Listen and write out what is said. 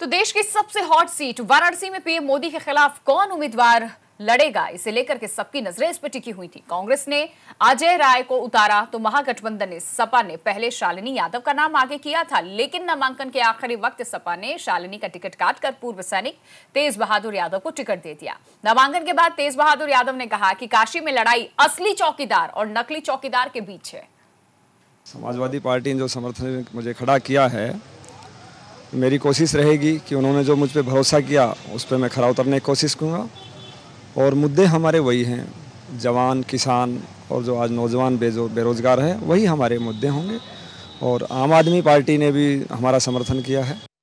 तो देश की सबसे हॉट सीट वाराणसी में पीएम मोदी के खिलाफ कौन उम्मीदवार लड़ेगा इसे लेकर के सबकी नजरें इस पर टिकी हुई थी कांग्रेस ने अजय राय को उतारा तो महागठबंधन ने सपा ने पहले शालिनी यादव का नाम आगे किया था लेकिन नामांकन के आखिरी वक्त सपा ने शालिनी का टिकट काटकर पूर्व सैनिक तेज बहादुर यादव को टिकट दे दिया नामांकन के बाद तेज बहादुर यादव ने कहा कि काशी में लड़ाई असली चौकीदार और नकली चौकीदार के बीच है समाजवादी पार्टी ने जो समर्थन मुझे खड़ा किया है मेरी कोशिश रहेगी कि उन्होंने जो मुझ पर भरोसा किया उस पर मैं खरा उतरने की कोशिश करूँगा और मुद्दे हमारे वही हैं जवान किसान और जो आज नौजवान बेजो बेरोज़गार है वही हमारे मुद्दे होंगे और आम आदमी पार्टी ने भी हमारा समर्थन किया है